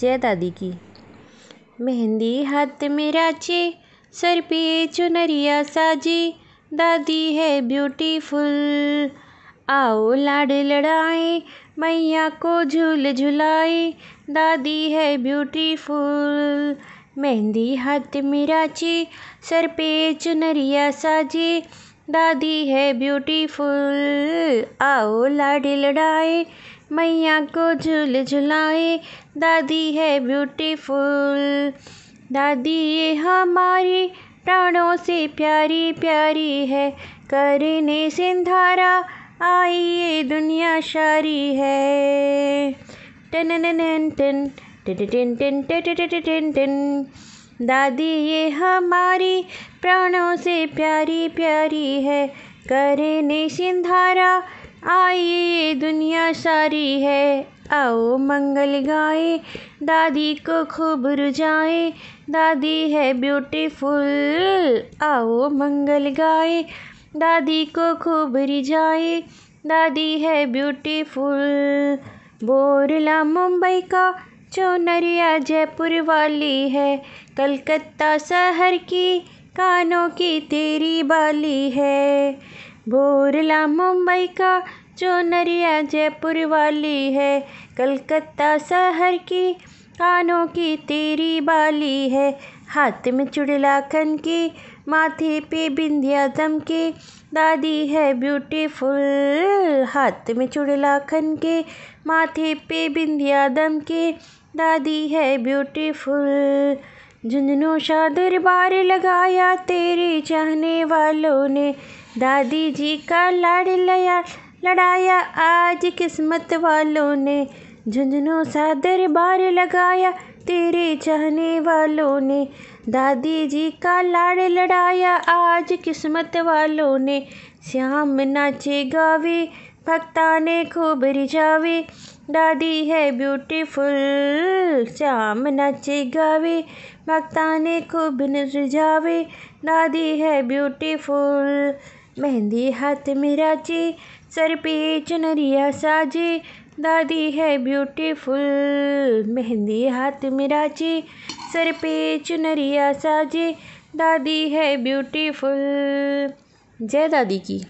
जय दादी की मेहंदी हाथ मेरा चे सर पे चुनरिया साजी दादी है ब्यूटीफुल आओ लाड लड़ाए मैया को झूल झुलाए दादी है ब्यूटीफुल मेहंदी हाथ मेरा ची सर पे चुनरिया साजे दादी है ब्यूटीफुल आओ लाड लड़ाए मैया को झूल झुलाए दादी है ब्यूटीफुल दादी ये हमारी प्राणों से प्यारी प्यारी है करने सिंधारा आई ये दुनिया शारी है टन टन टन टिन टिन टिन टिन दादी ये हमारी प्राणों से प्यारी प्यारी है करने सिंधारा आई ये दुनिया सारी है आओ मंगल गाए दादी को खूब रुझाए दादी है ब्यूटीफुल आओ मंगल गाए दादी को खूब रिझाए दादी है ब्यूटीफुल बोरला मुंबई का चौनरिया जयपुर वाली है कलकत्ता शहर की कानों की तेरी बाली है भोरला मुंबई का जो नरिया जयपुर वाली है कलकत्ता शहर की कानों की तेरी बाली है हाथ में चुड़ला खन की माथे पे बिंदिया दम की दादी है ब्यूटीफुल हाथ में चुड़ला खन के माथे पे बिंदिया दम के दादी है ब्यूटीफुल झुंझुनू शाह दरबार लगाया तेरे चाहने वालों ने दादी जी का लाड़ लाडला लड़ाया आज किस्मत वालों ने झुंझुनू सा दरबार लगाया तेरे चाहने वालों ने दादी जी का लाड़ लड़ाया आज किस्मत वालों ने श्याम नाचे गावे भक्ता ने खूब रिझावे दादी है ब्यूटीफुल श्याम नाचे गावे भक्ता ने खूब रिझावे दादी है ब्यूटीफुल मेहंदी हाथ मेरा जे सर पे चुनरिया साजे दादी है ब्यूटीफुल मेहंदी हाथ मेरा जे सर पे चुनरिया साजे दादी है ब्यूटीफुल जय दादी की